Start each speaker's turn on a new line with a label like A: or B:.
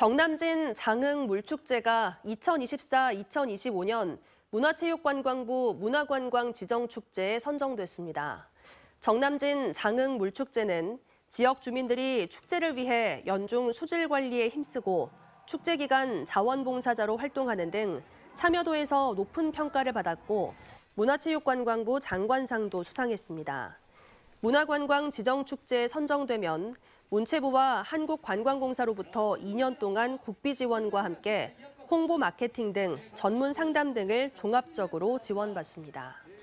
A: 정남진 장흥 물축제가 2024-2025년 문화체육관광부 문화관광 지정축제에 선정됐습니다. 정남진 장흥 물축제는 지역 주민들이 축제를 위해 연중 수질 관리에 힘쓰고 축제 기간 자원봉사자로 활동하는 등 참여도에서 높은 평가를 받았고 문화체육관광부 장관상도 수상했습니다. 문화관광 지정축제에 선정되면 문체부와 한국관광공사로부터 2년 동안 국비 지원과 함께 홍보 마케팅 등 전문 상담 등을 종합적으로 지원받습니다.